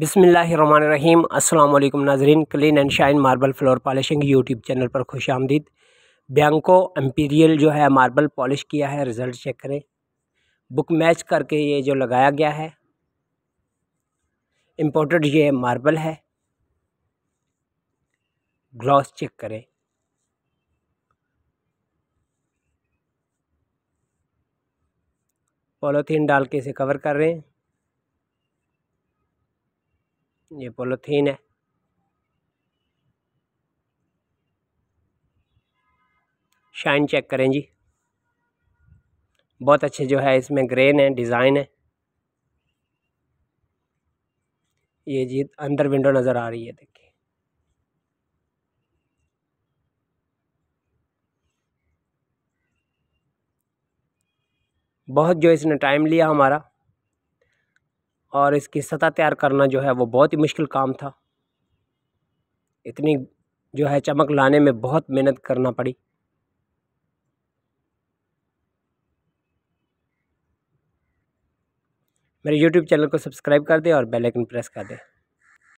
बिसमीम् अल्लाम नाजरीन clean and shine marble floor polishing YouTube channel पर खुश आमदीद बैंको एम्पीरियल जो है मार्बल पॉलिश किया है रिज़ल्ट चेक करें बुक मैच करके ये जो लगाया गया है इम्पोर्टेड ये मार्बल है ग्लॉस चेक करें पॉलोथीन डाल के इसे कवर कर रहे हैं ये पोलोथीन है शाइन चेक करें जी बहुत अच्छे जो है इसमें ग्रेन है डिज़ाइन है ये जी अंदर विंडो नज़र आ रही है देखिए बहुत जो इसने टाइम लिया हमारा और इसकी सतह तैयार करना जो है वो बहुत ही मुश्किल काम था इतनी जो है चमक लाने में बहुत मेहनत करना पड़ी मेरे यूट्यूब चैनल को सब्सक्राइब कर दें और बेल आइकन प्रेस कर दें